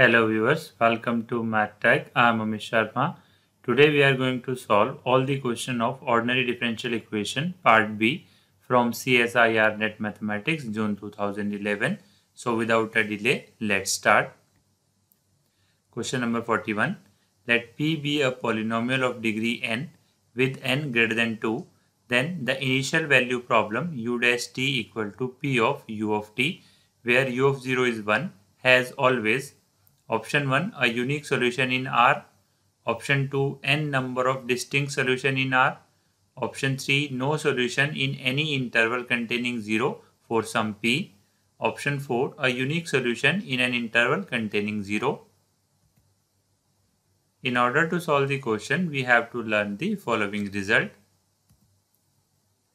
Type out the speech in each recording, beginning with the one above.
Hello viewers, welcome to MathTech. I am Amish Sharma. Today we are going to solve all the question of ordinary differential equation part B from CSIR Net Mathematics June 2011. So without a delay, let's start. Question number 41. Let P be a polynomial of degree n with n greater than 2. Then the initial value problem u dash t equal to p of u of t where u of 0 is 1 has always Option 1 a unique solution in R. Option 2 n number of distinct solution in R. Option 3 no solution in any interval containing 0 for some p. Option 4 a unique solution in an interval containing 0. In order to solve the question, we have to learn the following result.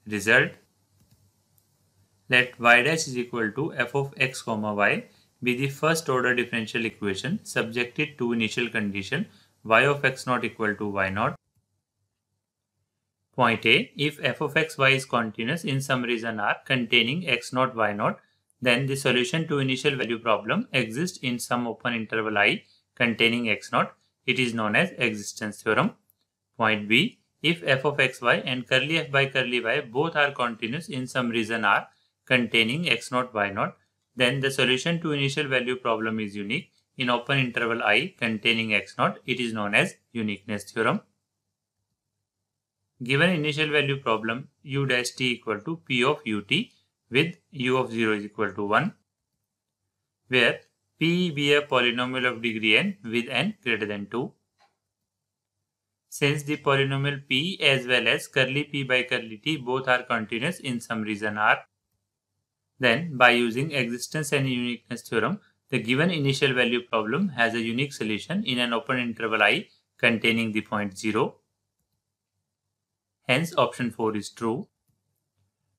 Result Let y dash is equal to f of x comma y be the first order differential equation subjected to initial condition y of x not equal to y naught. Point A, if f of x y is continuous in some reason R containing x naught y naught, then the solution to initial value problem exists in some open interval i containing x naught. It is known as existence theorem. Point B, if f of xy and curly f by curly y both are continuous in some reason R containing x naught y naught, then the solution to initial value problem is unique in open interval i containing x0. It is known as uniqueness theorem. Given initial value problem u dash t equal to p of ut with u of 0 is equal to 1 where p be a polynomial of degree n with n greater than 2. Since the polynomial p as well as curly p by curly t both are continuous in some reason r, then, by using existence and uniqueness theorem, the given initial value problem has a unique solution in an open interval i containing the point 0. Hence, option 4 is true.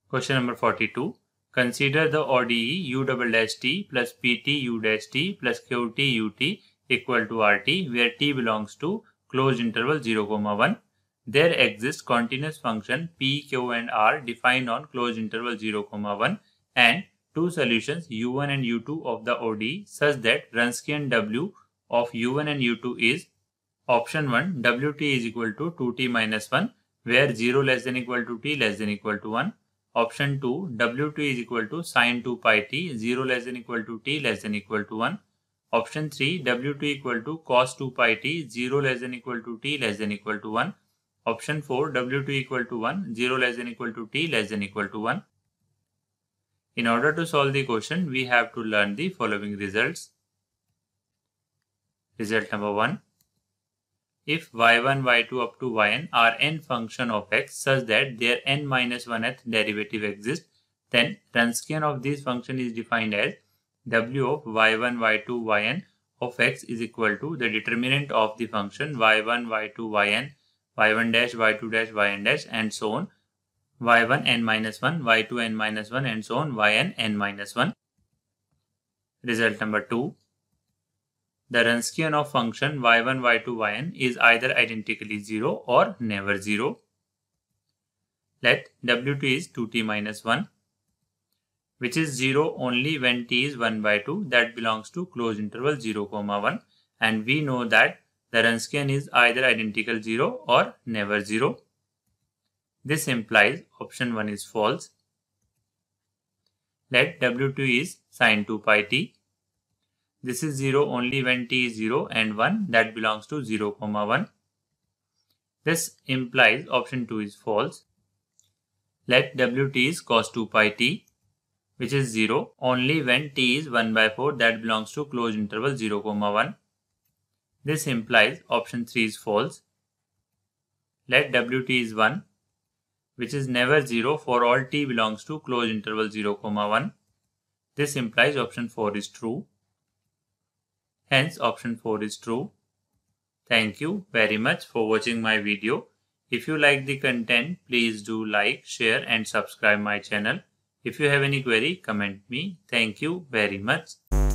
Question number 42. Consider the ODE U double dash T plus PT U dash T plus QT UT equal to RT where T belongs to closed interval 0, comma 1. There exists continuous function P, Q and R defined on closed interval 0, comma 1 and two solutions u1 and u2 of the ODE such that Runskian W of u1 and u2 is option 1 wt is equal to 2t minus 1 where 0 less than equal to t less than equal to 1. Option 2 wt is equal to sine 2 pi t 0 less than equal to t less than equal to 1. Option 3 wt equal to cos 2 pi t 0 less than equal to t less than equal to 1. Option 4 wt equal to 1 0 less than equal to t less than equal to 1. In order to solve the question, we have to learn the following results. Result number 1. If y1, y2 up to yn are n function of x such that their n minus 1th derivative exists, then Runskian of this function is defined as w of y1, y2, yn of x is equal to the determinant of the function y1, y2, yn, y1 dash, y2 dash, yn dash and so on y1 n minus 1, y2 n minus 1 and so on yn n minus 1. Result number 2. The Runskian of function y1, y2, yn is either identically 0 or never 0. Let w2 is 2t minus 1 which is 0 only when t is 1 by 2 that belongs to closed interval 0 comma 1 and we know that the Runskian is either identical 0 or never 0. This implies option 1 is false. Let W2 is sine 2 pi t. This is 0 only when t is 0 and 1 that belongs to 0 comma 1. This implies option 2 is false. Let Wt is cos 2 pi t which is 0 only when t is 1 by 4 that belongs to closed interval 0 comma 1. This implies option 3 is false. Let Wt is 1 which is never 0 for all t belongs to closed interval 0, comma 1. This implies option 4 is true. Hence option 4 is true. Thank you very much for watching my video. If you like the content, please do like, share and subscribe my channel. If you have any query, comment me. Thank you very much.